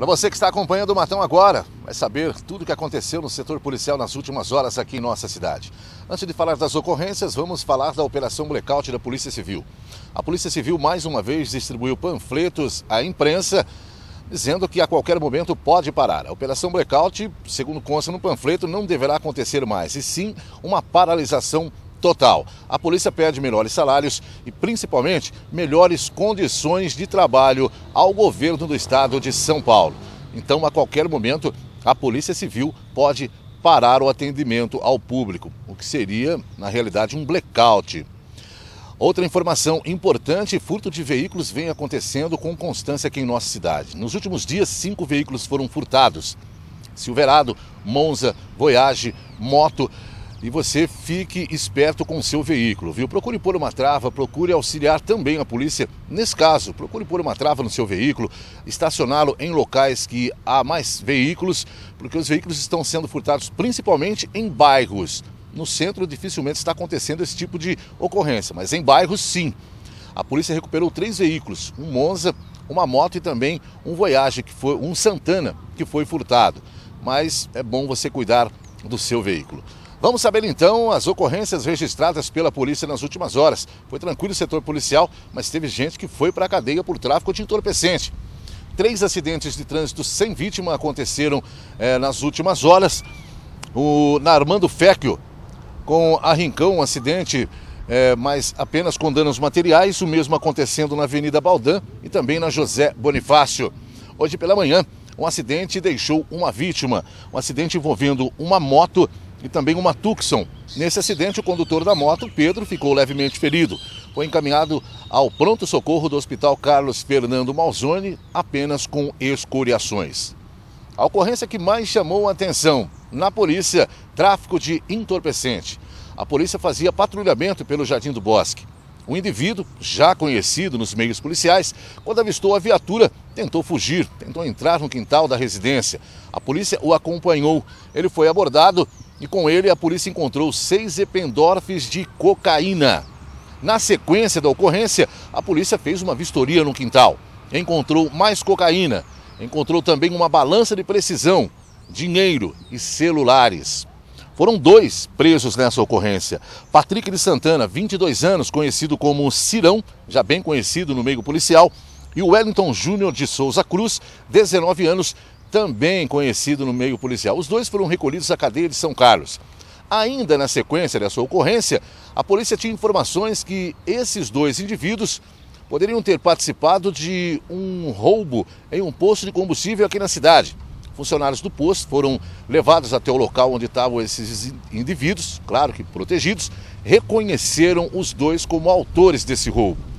Para você que está acompanhando o Matão agora, vai saber tudo o que aconteceu no setor policial nas últimas horas aqui em nossa cidade. Antes de falar das ocorrências, vamos falar da Operação Blackout da Polícia Civil. A Polícia Civil mais uma vez distribuiu panfletos à imprensa dizendo que a qualquer momento pode parar. A Operação Blackout, segundo consta no panfleto, não deverá acontecer mais, e sim uma paralisação total. A polícia pede melhores salários e, principalmente, melhores condições de trabalho ao governo do estado de São Paulo. Então, a qualquer momento, a Polícia Civil pode parar o atendimento ao público, o que seria, na realidade, um blackout. Outra informação importante: furto de veículos vem acontecendo com constância aqui em nossa cidade. Nos últimos dias, cinco veículos foram furtados: Silverado, Monza, Voyage, moto e você fique esperto com o seu veículo, viu? Procure pôr uma trava, procure auxiliar também a polícia. Nesse caso, procure pôr uma trava no seu veículo, estacioná-lo em locais que há mais veículos, porque os veículos estão sendo furtados principalmente em bairros. No centro dificilmente está acontecendo esse tipo de ocorrência, mas em bairros sim. A polícia recuperou três veículos, um Monza, uma moto e também um Voyage, que foi um Santana, que foi furtado. Mas é bom você cuidar do seu veículo. Vamos saber então as ocorrências registradas pela polícia nas últimas horas. Foi tranquilo o setor policial, mas teve gente que foi para a cadeia por tráfico de entorpecente. Três acidentes de trânsito sem vítima aconteceram é, nas últimas horas. O, na Armando Fecchio, com arrincão, um acidente, é, mas apenas com danos materiais. O mesmo acontecendo na Avenida Baldan e também na José Bonifácio. Hoje pela manhã, um acidente deixou uma vítima. Um acidente envolvendo uma moto e também uma Tucson. Nesse acidente, o condutor da moto, Pedro, ficou levemente ferido. Foi encaminhado ao pronto-socorro do Hospital Carlos Fernando Malzone, apenas com escoriações. A ocorrência que mais chamou a atenção na polícia, tráfico de entorpecente. A polícia fazia patrulhamento pelo Jardim do Bosque. O indivíduo, já conhecido nos meios policiais, quando avistou a viatura, tentou fugir, tentou entrar no quintal da residência. A polícia o acompanhou. Ele foi abordado e com ele a polícia encontrou seis ependorfes de cocaína. Na sequência da ocorrência, a polícia fez uma vistoria no quintal. Encontrou mais cocaína, encontrou também uma balança de precisão, dinheiro e celulares. Foram dois presos nessa ocorrência. Patrick de Santana, 22 anos, conhecido como Cirão, já bem conhecido no meio policial, e o Wellington Júnior de Souza Cruz, 19 anos, também conhecido no meio policial. Os dois foram recolhidos à cadeia de São Carlos. Ainda na sequência dessa ocorrência, a polícia tinha informações que esses dois indivíduos poderiam ter participado de um roubo em um posto de combustível aqui na cidade. Funcionários do posto foram levados até o local onde estavam esses indivíduos, claro que protegidos, reconheceram os dois como autores desse roubo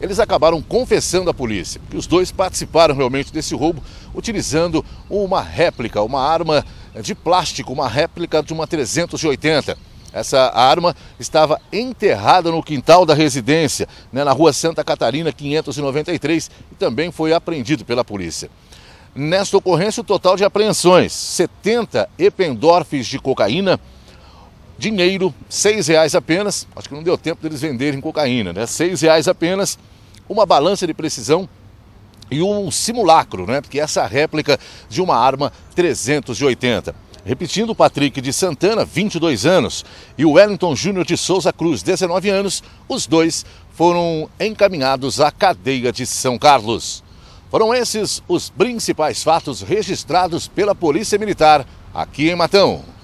eles acabaram confessando à polícia que os dois participaram realmente desse roubo utilizando uma réplica, uma arma de plástico, uma réplica de uma 380. Essa arma estava enterrada no quintal da residência, né, na rua Santa Catarina 593, e também foi apreendido pela polícia. Nesta ocorrência, o total de apreensões: 70 ependorfes de cocaína, dinheiro, seis reais apenas. Acho que não deu tempo deles venderem cocaína, né? Seis reais apenas, uma balança de precisão e um simulacro, né? Porque essa é réplica de uma arma 380. Repetindo, Patrick de Santana, 22 anos, e o Wellington Júnior de Souza Cruz, 19 anos, os dois foram encaminhados à cadeia de São Carlos. Foram esses os principais fatos registrados pela Polícia Militar aqui em Matão.